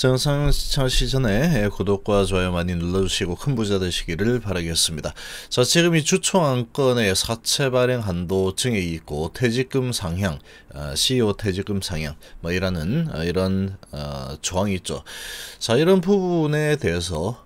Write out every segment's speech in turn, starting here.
정상 시청하시기 전에 구독과 좋아요 많이 눌러주시고 큰 부자 되시기를 바라겠습니다. 자, 지금 이 주총안건의 사채 발행 한도 증액이 있고 퇴직금 상향, 어, CEO 퇴직금 상향 뭐 이라는 어, 이런 어, 조항이 있죠. 자, 이런 부분에 대해서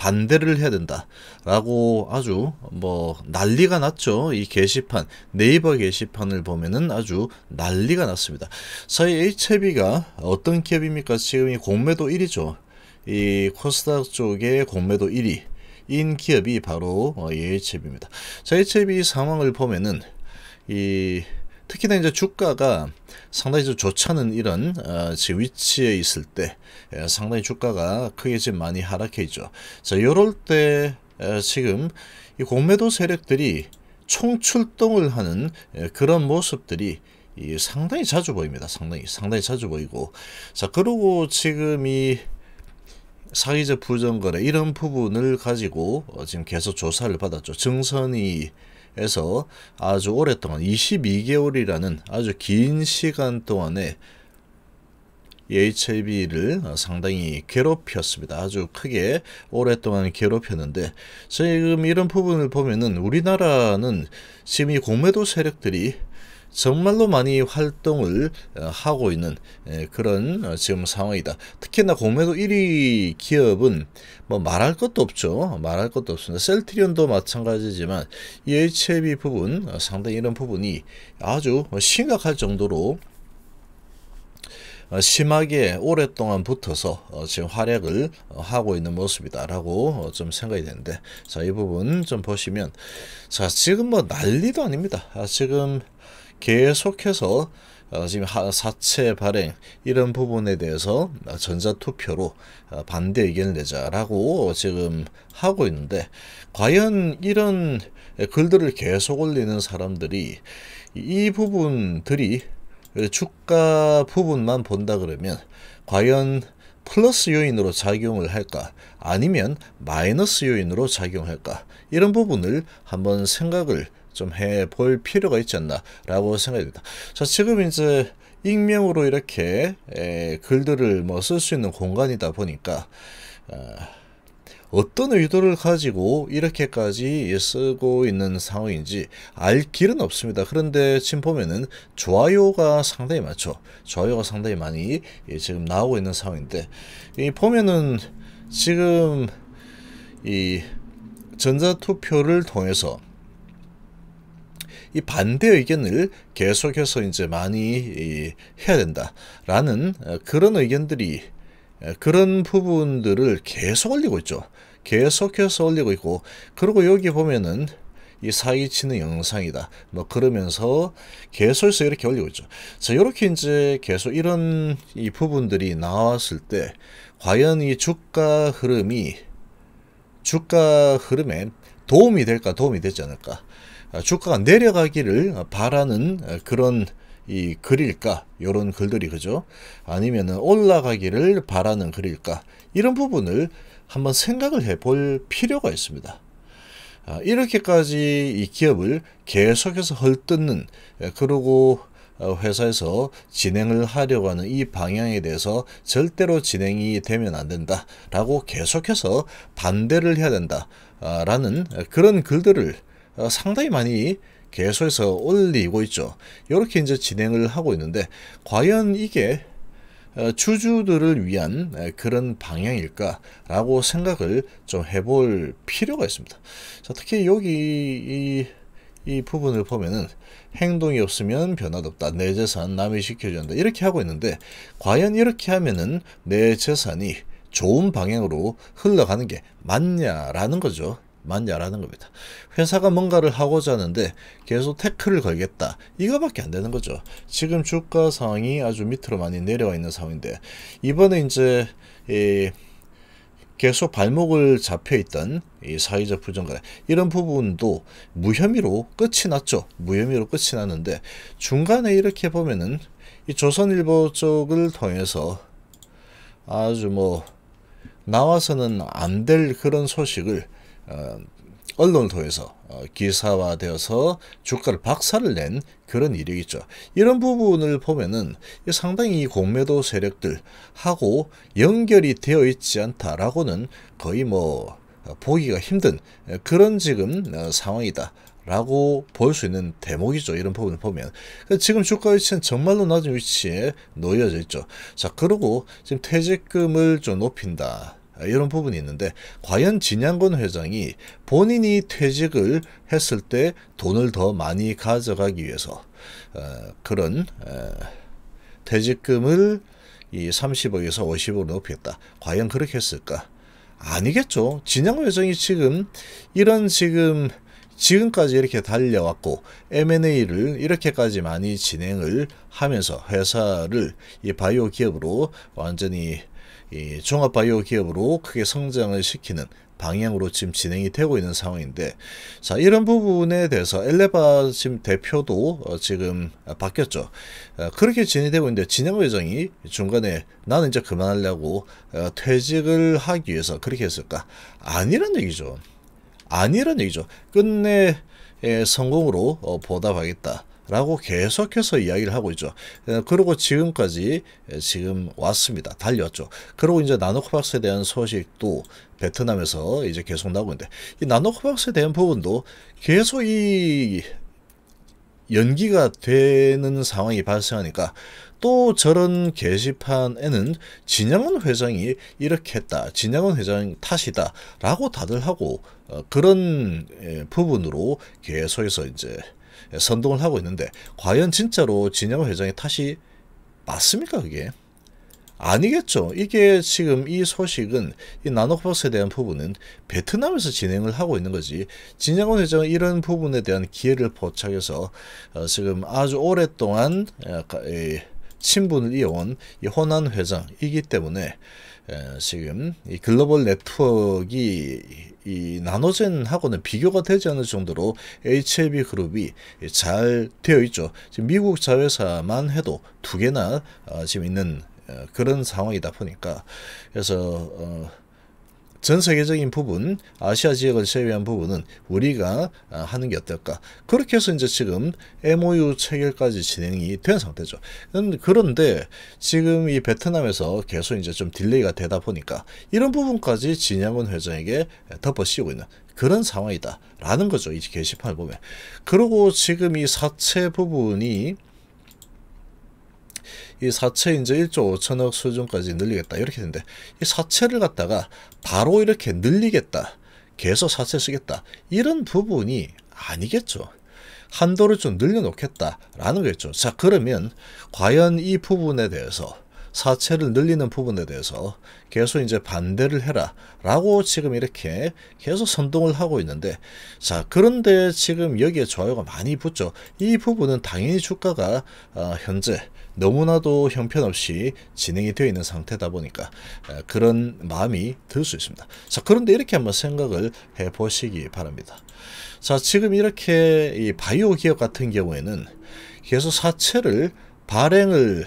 반대를 해야 된다라고 아주 뭐 난리가 났죠. 이 게시판 네이버 게시판을 보면은 아주 난리가 났습니다. 저희 HB가 어떤 기업입니까? 지금 이 공매도 1위죠. 이 코스닥 쪽의 공매도 1위. 인 기업이 바로 어, HB입니다. 자, HB 상황을 보면은 이 특히나 이제 주가가 상당히 좀 좋지 않은 이런 어, 위치에 있을 때 예, 상당히 주가가 크게 지금 많이 하락해 있죠. 자, 이럴 때 예, 지금 이 공매도 세력들이 총출동을 하는 예, 그런 모습들이 이 상당히 자주 보입니다. 상당히 상당히 자주 보이고 자 그리고 지금 이 사기적 부정거래 이런 부분을 가지고 어, 지금 계속 조사를 받았죠. 증선이 해서 아주 오랫동안 22개월이라는 아주 긴 시간 동안에 HIV를 상당히 괴롭혔습니다. 아주 크게 오랫동안 괴롭혔는데 지금 이런 부분을 보면은 우리나라는 지금 이 공매도 세력들이 정말로 많이 활동을 어, 하고 있는 그런 어, 지금 상황이다. 특히나 공매도 1위 기업은 뭐 말할 것도 없죠. 말할 것도 없습니다. 셀트리온도 마찬가지지만 h l b 부분 어, 상당히 이런 부분이 아주 뭐 심각할 정도로 심하게 오랫동안 붙어서 지금 활약을 하고 있는 모습이다라고 좀 생각이 되는데 자이 부분 좀 보시면 자 지금 뭐 난리도 아닙니다 아, 지금 계속해서 어, 지금 사채 발행 이런 부분에 대해서 어, 전자투표로 어, 반대 의견을 내자라고 지금 하고 있는데 과연 이런 글들을 계속 올리는 사람들이 이 부분들이 주가 부분만 본다 그러면 과연 플러스 요인으로 작용을 할까 아니면 마이너스 요인으로 작용할까 이런 부분을 한번 생각을 좀해볼 필요가 있지 않나라고 생각이 듭니다. 자, 지금 이제 익명으로 이렇게 에, 글들을 뭐 쓸 수 있는 공간이다 보니까 어, 떤 의도를 가지고 이렇게까지 쓰고 있는 상황인지 알 길은 없습니다. 그런데 지금 보면은 좋아요가 상당히 많죠. 좋아요가 상당히 많이 예, 지금 나오고 있는 상황인데 이 보면은 지금 이 전자투표를 통해서 이 반대 의견을 계속해서 이제 많이 해야 된다라는 어, 그런 의견들이 어, 그런 부분들을 계속 올리고 있죠. 계속해서 올리고 있고 그리고 여기 보면은 이사이치는 영상이다. 뭐 그러면서 계속해서 이렇게 올리고 있죠. 자, 이렇게 이제 계속 이런 이 부분들이 나왔을 때 과연 이 주가 흐름이 주가 흐름에 도움이 될까 도움이 되지 않을까 아, 주가가 내려가기를 바라는 아, 그런 이 글일까 이런 글들이 그죠 아니면은 올라가기를 바라는 글일까 이런 부분을 한번 생각을 해볼 필요가 있습니다 아, 이렇게까지 이 기업을 계속해서 헐뜯는 그러고 회사에서 진행을 하려고 하는 이 방향에 대해서 절대로 진행이 되면 안 된다라고 계속해서 반대를 해야 된다라는 그런 글들을 어, 상당히 많이 계속해서 올리고 있죠. 이렇게 이제 진행을 하고 있는데 과연 이게 어, 주주들을 위한 그런 방향일까라고 생각을 좀 해볼 필요가 있습니다. 자, 특히 여기 이, 이 부분을 보면은 행동이 없으면 변화도 없다. 내 재산 남이 시켜준다. 이렇게 하고 있는데 과연 이렇게 하면은 내 재산이 좋은 방향으로 흘러가는 게 맞냐라는 거죠. 만냐라는 겁니다. 회사가 뭔가를 하고자 하는데 계속 태클을 걸겠다. 이거밖에 안 되는 거죠. 지금 주가 상황이 아주 밑으로 많이 내려와 있는 상황인데 이번에 이제 이 계속 발목을 잡혀있던 이 사회적 부정가래 이런 부분도 무혐의로 끝이 났죠. 무혐의로 끝이 났는데 중간에 이렇게 보면은 이 조선일보 쪽을 통해서 아주 뭐 나와서는 안 될 그런 소식을 어, 언론을 통해서 어, 기사화되어서 주가를 박살을 낸 그런 이력이죠. 이런 부분을 보면은 상당히 공매도 세력들하고 연결이 되어 있지 않다라고는 거의 뭐 어, 보기가 힘든 그런 지금 상황이다. 라고 볼 수 있는 대목이죠. 이런 부분을 보면. 지금 주가 위치는 정말로 낮은 위치에 놓여져 있죠. 자, 그러고 지금 퇴직금을 좀 높인다. 아, 이런 부분이 있는데 과연 진양곤 회장이 본인이 퇴직을 했을 때 돈을 더 많이 가져가기 위해서 어, 그런 어, 퇴직금을 이 30억에서 5 0억 높였다. 과연 그렇게 했을까? 아니겠죠. 진양 곤 회장이 지금 이런 지금 지금까지 이렇게 달려왔고 M&A를 이렇게까지 많이 진행을 하면서 회사를 이 바이오 기업으로 완전히 이 예, 종합바이오 기업으로 크게 성장을 시키는 방향으로 지금 진행이 되고 있는 상황인데 자 이런 부분에 대해서 엘레바 지금 대표도 어, 지금 바뀌었죠 어, 그렇게 진행되고 있는데 진행 회장이 중간에 나는 이제 그만하려고 어, 퇴직을 하기 위해서 그렇게 했을까 아니란 얘기죠 아니란 얘기죠 끝내 예, 성공으로 어, 보답하겠다 라고 계속해서 이야기를 하고 있죠. 그리고 지금까지 지금 왔습니다. 달렸죠. 그리고 이제 나노코박스에 대한 소식도 베트남에서 이제 계속 나오고 있는데 이 나노코박스에 대한 부분도 계속 이 연기가 되는 상황이 발생하니까 또 저런 게시판에는 진양은 회장이 이렇게 했다. 진양은 회장 탓이다. 라고 다들 하고 어, 그런 부분으로 계속해서 이제 선동을 하고 있는데 과연 진짜로 진영 회장의 탓이 맞습니까 그게? 아니겠죠. 이게 지금 이 소식은 이 나노버스에 대한 부분은 베트남에서 진행을 하고 있는 거지. 진양원 회장은 이런 부분에 대한 기회를 포착해서 어, 지금 아주 오랫동안 어, 친분을 이어온 이 호난 회장이기 때문에 에, 지금 이 글로벌 네트워크이 이 나노젠하고는 비교가 되지 않을 정도로 HLB 그룹이 잘 되어 있죠. 지금 미국 자회사만 해도 두 개나 어, 지금 있는 어, 그런 상황이다 보니까 그래서 어, 전 세계적인 부분, 아시아 지역을 제외한 부분은 우리가 아, 하는 게 어떨까. 그렇게 해서 이제 지금 MOU 체결까지 진행이 된 상태죠. 음, 그런데 지금 이 베트남에서 계속 이제 좀 딜레이가 되다 보니까 이런 부분까지 진양훈 회장에게 덮어씌우고 있는 그런 상황이다라는 거죠. 이 게시판을 보면. 그리고 지금 이 사체 부분이 이 사채 이제 1조 5천억 수준까지 늘리겠다 이렇게 되는데 이 사채를 갖다가 바로 이렇게 늘리겠다 계속 사채 쓰겠다 이런 부분이 아니겠죠. 한도를 좀 늘려놓겠다라는 거겠죠. 자 그러면 과연 이 부분에 대해서 사채를 늘리는 부분에 대해서 계속 이제 반대를 해라 라고 지금 이렇게 계속 선동을 하고 있는데 자 그런데 지금 여기에 좋아요가 많이 붙죠 이 부분은 당연히 주가가 어, 현재 너무나도 형편없이 진행이 되어 있는 상태다 보니까 그런 마음이 들 수 있습니다. 자, 그런데 이렇게 한번 생각을 해 보시기 바랍니다. 자, 지금 이렇게 이 바이오 기업 같은 경우에는 계속 사채를 발행을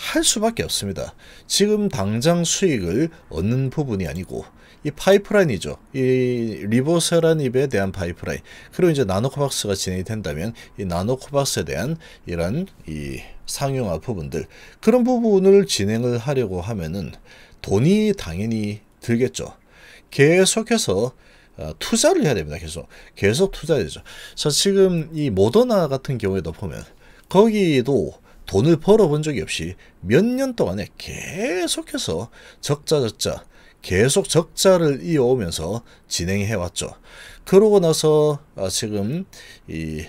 할 수밖에 없습니다. 지금 당장 수익을 얻는 부분이 아니고 이 파이프라인이죠. 이리보세라입에 대한 파이프라인. 그리고 이제 나노코박스가 진행이 된다면 이 나노코박스에 대한 이런 이 상용화 부분들 그런 부분을 진행을 하려고 하면은 돈이 당연히 들겠죠. 계속해서 어, 투자를 해야 됩니다. 계속 계속 투자해야죠. 자 지금 이 모더나 같은 경우에도 보면 거기도 돈을 벌어본 적이 없이 몇 년 동안에 계속해서 적자 적자 계속 적자를 이어오면서 진행해 왔죠. 그러고 나서 아 지금 이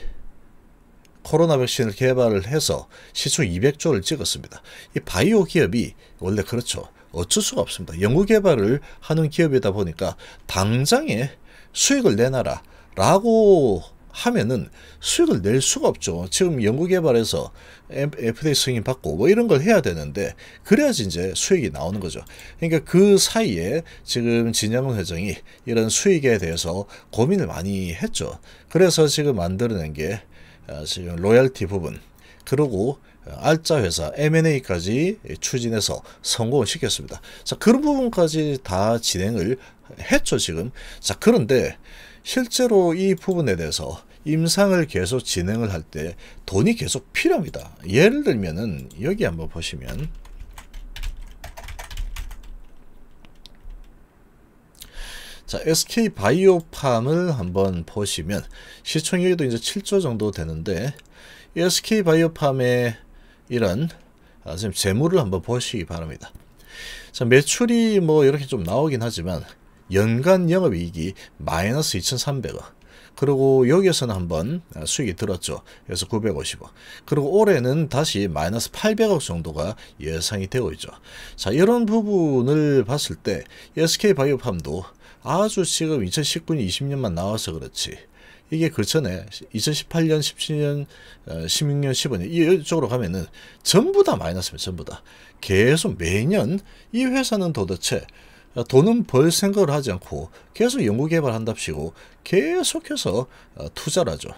코로나 백신을 개발을 해서 시총 200조를 찍었습니다. 이 바이오 기업이 원래 그렇죠. 어쩔 수가 없습니다. 연구 개발을 하는 기업이다 보니까 당장에 수익을 내놔라 라고 하면은 수익을 낼 수가 없죠. 지금 연구개발에서 FDA 승인 받고 뭐 이런 걸 해야 되는데 그래야지 이제 수익이 나오는 거죠. 그러니까 그 사이에 지금 진양훈 회장이 이런 수익에 대해서 고민을 많이 했죠. 그래서 지금 만들어낸 게 아, 지금 로열티 부분 그리고 아, 알짜 회사 M&A까지 추진해서 성공을 시켰습니다. 자 그런 부분까지 다 진행을 했죠 지금. 자 그런데 실제로 이 부분에 대해서 임상을 계속 진행을 할 때 돈이 계속 필요합니다. 예를 들면은 여기 한번 보시면 자, SK 바이오팜을 한번 보시면 시총액도 이제 7조 정도 되는데 SK 바이오팜의 이런 아, 지금 재물을 한번 보시기 바랍니다. 자, 매출이 뭐 이렇게 좀 나오긴 하지만 연간 영업이익이 마이너스 2 3 0 0억 그리고 여기에서는 한번 아, 수익이 들었죠. 그래서 950억. 그리고 올해는 다시 마이너스 800억 정도가 예상이 되고 있죠. 자, 이런 부분을 봤을 때 SK바이오팜도 아주 지금 2019년 20년만 나와서 그렇지 이게 그 전에 2018년, 17년, 16년, 15년 이쪽으로 가면은 전부 다 마이너스입니다. 전부 다. 계속 매년 이 회사는 도대체 어, 돈은 벌 생각을 하지 않고 계속 연구개발한답시고 계속해서 어, 투자를 하죠.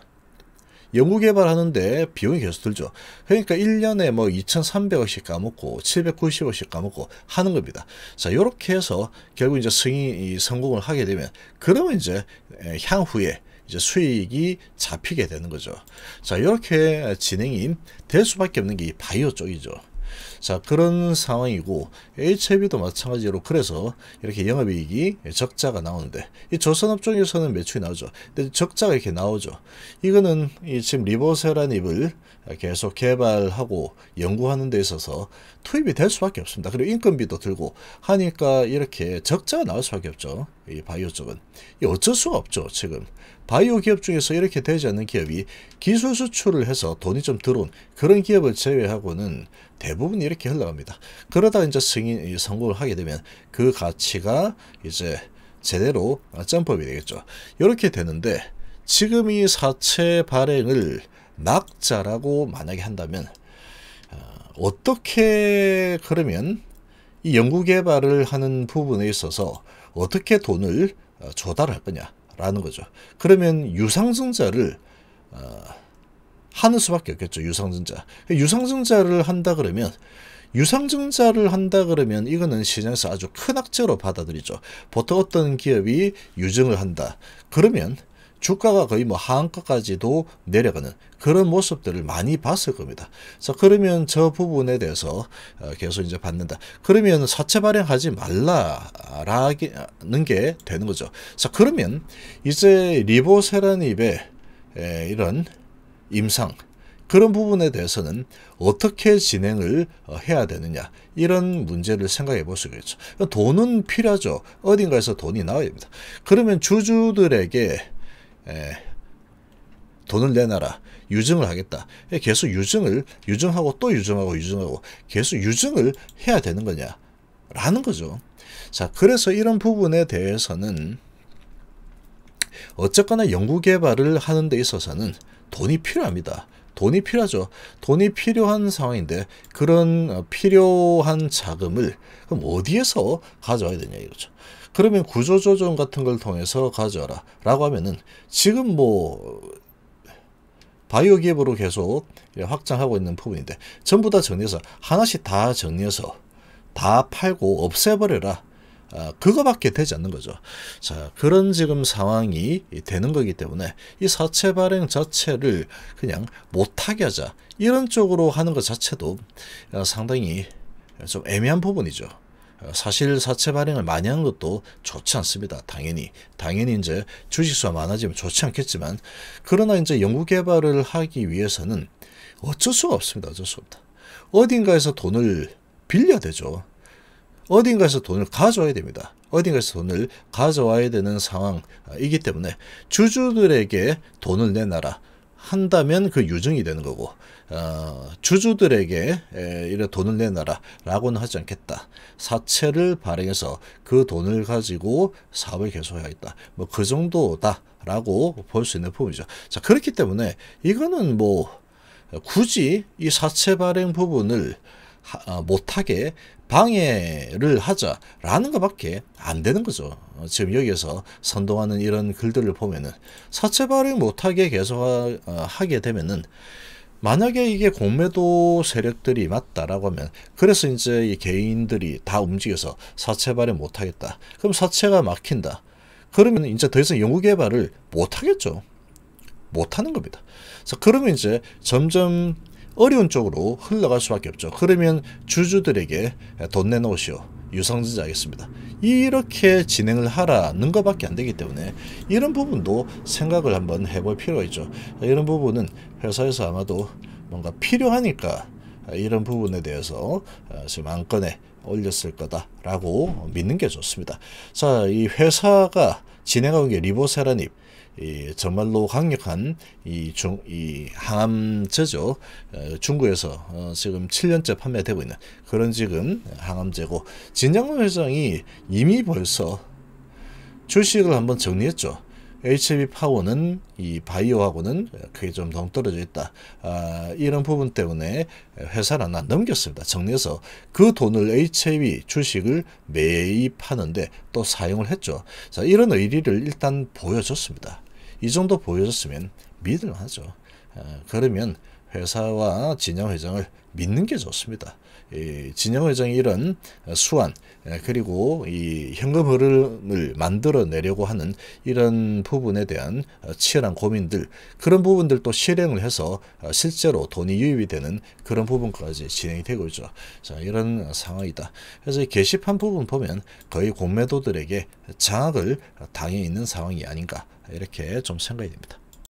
연구개발하는데 비용이 계속 들죠. 그러니까 1년에 뭐 2,300억씩 까먹고 790억씩 까먹고 하는 겁니다. 자, 이렇게 해서 결국 이제 승인이 성공을 하게 되면 그러면 이제 향후에 이제 수익이 잡히게 되는 거죠. 자, 이렇게 진행이 될 수밖에 없는 게이 바이오 쪽이죠. 자 그런 상황이고 HIV도 마찬가지로 그래서 이렇게 영업이익이 적자가 나오는데 이 조선업 종에서는 매출이 나오죠. 근데 적자가 이렇게 나오죠. 이거는 이 지금 리보세라는 잎을 계속 개발하고 연구하는 데 있어서 투입이 될 수밖에 없습니다. 그리고 인건비도 들고 하니까 이렇게 적자가 나올 수밖에 없죠. 이 바이오 쪽은 이 어쩔 수가 없죠. 지금 바이오 기업 중에서 이렇게 되지 않는 기업이 기술 수출을 해서 돈이 좀 들어온 그런 기업을 제외하고는 대부분 이렇게 흘러갑니다. 그러다 이제 승인 성공을 하게 되면 그 가치가 이제 제대로 점법이 되겠죠. 이렇게 되는데 지금 이 사채 발행을 낙자라고 만약에 한다면 어, 어떻게 그러면 이 연구개발을 하는 부분에 있어서 어떻게 돈을 어, 조달할 거냐라는 거죠. 그러면 유상증자를 어, 하는 수밖에 없겠죠. 유상증자. 유상증자를 한다 그러면 유상증자를 한다 그러면 이거는 시장에서 아주 큰 악재로 받아들이죠. 보통 어떤 기업이 유증을 한다. 그러면 주가가 거의 뭐 하한가까지도 내려가는 그런 모습들을 많이 봤을 겁니다. 자, 그러면 저 부분에 대해서 어, 계속 이제 받는다. 그러면 사채 발행하지 말라라는 게 되는 거죠. 자, 그러면 이제 리보세라닙의 이런 임상 그런 부분에 대해서는 어떻게 진행을 어, 해야 되느냐 이런 문제를 생각해 볼 수가 있죠. 그러니까 돈은 필요하죠. 어딘가에서 돈이 나와야 됩니다. 그러면 주주들에게 에, 돈을 내놔라. 유증을 하겠다. 계속 유증을 유증하고 또 유증하고 유증하고 계속 유증을 해야 되는 거냐 라는 거죠. 자 그래서 이런 부분에 대해서는 어쨌거나 연구개발을 하는 데 있어서는 돈이 필요합니다. 돈이 필요하죠. 돈이 필요한 상황인데 그런 어, 필요한 자금을 그럼 어디에서 가져와야 되냐 이거죠. 그러면 구조조정 같은 걸 통해서 가져와라 라고 하면은 지금 뭐 바이오 기업으로 계속 확장하고 있는 부분인데 전부 다 정리해서 하나씩 다 정리해서 다 팔고 없애버려라 아, 그거밖에 되지 않는 거죠. 자, 그런 지금 상황이 되는 거기 때문에 이 사채 발행 자체를 그냥 못하게 하자. 이런 쪽으로 하는 것 자체도 어, 상당히 좀 애매한 부분이죠. 어, 사실 사채 발행을 많이 하는 것도 좋지 않습니다. 당연히. 당연히 이제 주식수가 많아지면 좋지 않겠지만, 그러나 이제 연구개발을 하기 위해서는 어쩔 수가 없습니다. 어쩔 수 없다. 어딘가에서 돈을 빌려야 되죠. 어딘가에서 돈을 가져와야 됩니다. 어딘가에서 돈을 가져와야 되는 상황이기 아, 때문에 주주들에게 돈을 내놔라. 한다면 그 유증이 되는 거고 어, 주주들에게 이래 돈을 내놔라라고는 하지 않겠다 사채를 발행해서 그 돈을 가지고 사업을 계속해야겠다 뭐 그 정도다라고 볼 수 있는 부분이죠 자 그렇기 때문에 이거는 뭐 굳이 이 사채 발행 부분을 어, 못하게 방해를 하자라는 것밖에 안 되는 거죠. 어, 지금 여기에서 선동하는 이런 글들을 보면은 사채 발행 못하게 계속 어, 하게 되면은 만약에 이게 공매도 세력들이 맞다라고 하면 그래서 이제 이 개인들이 다 움직여서 사채 발행 못하겠다. 그럼 사채가 막힌다. 그러면 이제 더 이상 연구 개발을 못하겠죠. 못하는 겁니다. 그래서 그러면 이제 점점 어려운 쪽으로 흘러갈 수밖에 없죠. 그러면 주주들에게 돈 내놓으시오. 유상증자 하겠습니다. 이렇게 진행을 하라는 것밖에 안 되기 때문에 이런 부분도 생각을 한번 해볼 필요가 있죠. 이런 부분은 회사에서 아마도 뭔가 필요하니까 이런 부분에 대해서 어, 지금 안건에 올렸을 거다라고 믿는 게 좋습니다. 자, 이 회사가 진행하고 있는 게 리보세라닙 이 예, 정말로 강력한 이, 중, 이 항암제죠. 어, 중국에서 어, 지금 7년째 판매되고 있는 그런 지금 항암제고 진양훈 회장이 이미 벌써 주식을 한번 정리했죠. h v 파워는 이 바이오하고는 크게 좀 동떨어져 있다. 아, 이런 부분 때문에 회사를 하나 넘겼습니다. 정리해서 그 돈을 HB 주식을 매입하는데 또 사용을 했죠. 자, 이런 의리를 일단 보여줬습니다. 이 정도 보여줬으면 믿을만하죠. 아, 그러면 회사와 진영 회장을 믿는 게 좋습니다. 진영 회장이 이런 수완 그리고 이 현금 흐름을 만들어 내려고 하는 이런 부분에 대한 치열한 고민들 그런 부분들도 실행을 해서 실제로 돈이 유입이 되는 그런 부분까지 진행이 되고 있죠. 자 이런 상황이다. 그래서 게시판 부분 보면 거의 공매도들에게 장악을 당해 있는 상황이 아닌가 이렇게 좀 생각이 됩니다.